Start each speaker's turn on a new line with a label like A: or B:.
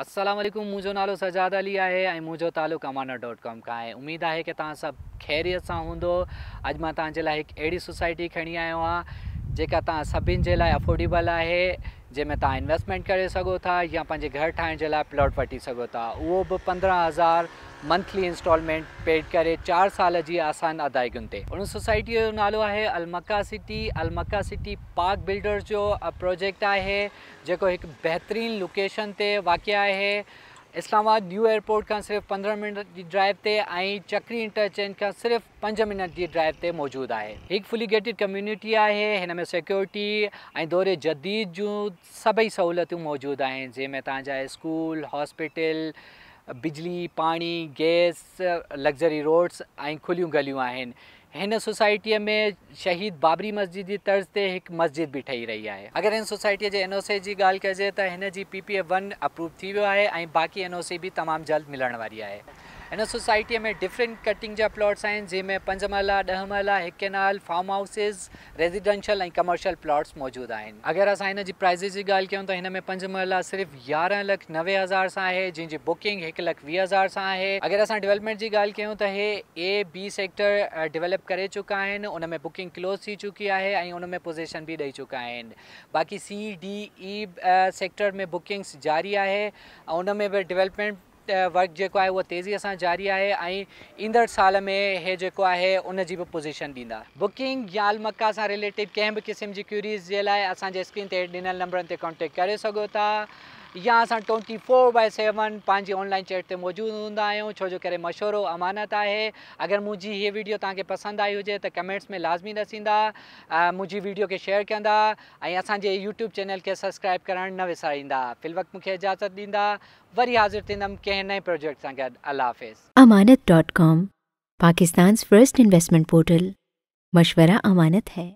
A: असलम मुझो नालो सजाद अली है ऐं मुंहिंजो तालुक अमाना डॉट कॉम का है उम्मीद है कि तुम सब ख़ैरियत से होंद अज एक अड़ी सोसाइटी खड़ी आयो आहियां जेका तव्हां अफोर्डेबल है जैमें तुम इन्वेस्टमेंट करो था या घर ठाहिण प्लॉट वी सोता था पंद्रह हज़ार मंथली इंस्टॉलमेंट पेड कर चार साल की आसान अदायगन ते उन सोसाइटी जो नालो है Al Makkah city Al Makkah city park builders जो प्रोजेक्ट है जो एक बेहतरीन लोकेशन से वाक़ है इस्लामाबाद न्यू एयरपोर्ट का सिर्फ़ पंद्रह मिनट की ड्राइव से चक्री इंटरचेंज का सिर्फ पंज मिनट की ड्राइव से मौजूद है एक फुलीगेटेड कम्युनिटी है हिन में सिक्योरिटी और दौरे जदीद जो सभी सहूलतूँ मौजूद हैं जैमें तव्हांजा हॉस्पिटल बिजली पानी गैस लग्ज़री रोड्स ऐं खुलियूं गलियूं आहिनि में शहीद बाबरी मस्जिद की तर्ज़ से एक मस्जिद भी ठही रही है अगर इन सोसाइटी के एन ओ सी की गाल कजे तो हिन P P F one approve थी वो है बाक़ी एन ओ सी भी तमाम जल्द मिलने वाली है इन सोसाइटी में डिफरेंट कटिंग जो प्लॉट्स आहिनि जंहिंमें पंज मरला दह मरला एक केनाल फार्म हाउसिस रेज़िडेंशल ए कमर्शियल प्लॉट्स मौजूद आहिनि अगर अस इन जी की गाल क्यों तो इनमें पंज लख नवे हज़ार से है जिनकी बुकिंग एक लख वी हज़ार से है अगर अस डेवलपमेंट की गाल क्यों तो ये ए बी सेक्टर डेवलप कर चुका है उनमें बुकिंग क्लोज़ थी चुकी है उनमें उन में दई चुका है बाक़ी सी डी ई सेक्टर में बुकिंग्स जारी है उनमें उन में डेवलपमेंट वर्क जो है वह तेजी से जारी है ऐं ईंदड़ साल में ये जो है उनजी बि पोज़ीशन बुकिंग याल मका सां रिलेटिड कंहिं बि क़िस्म की क्यूरीज़ जे लाइ असांजे स्क्रीन ते ॾिनल कॉन्टेक्ट कर सोता या अस ट्वेंटी फोर बाय सेवन पाँच ऑनलाइन चैट ते मौजूदु हूंदा आहियूं छो जो अमानत है अगर मुझी ये वीडियो तक पसंद आई हुजे त कमेंट्स में लाज़मी दसंदा मुझी वीडियो के शेयर क्या ऐं यूट्यूब चैनल के सब्सक्राइब कर न विसारींदा फ़िल वक़्तु मूंखे इजाज़त दींदा वरी हाज़िर थींदमि कें नए प्रोजेक्ट सां Hafiz Amanat dot com Pakistan first investment portal मशवरा अमानत है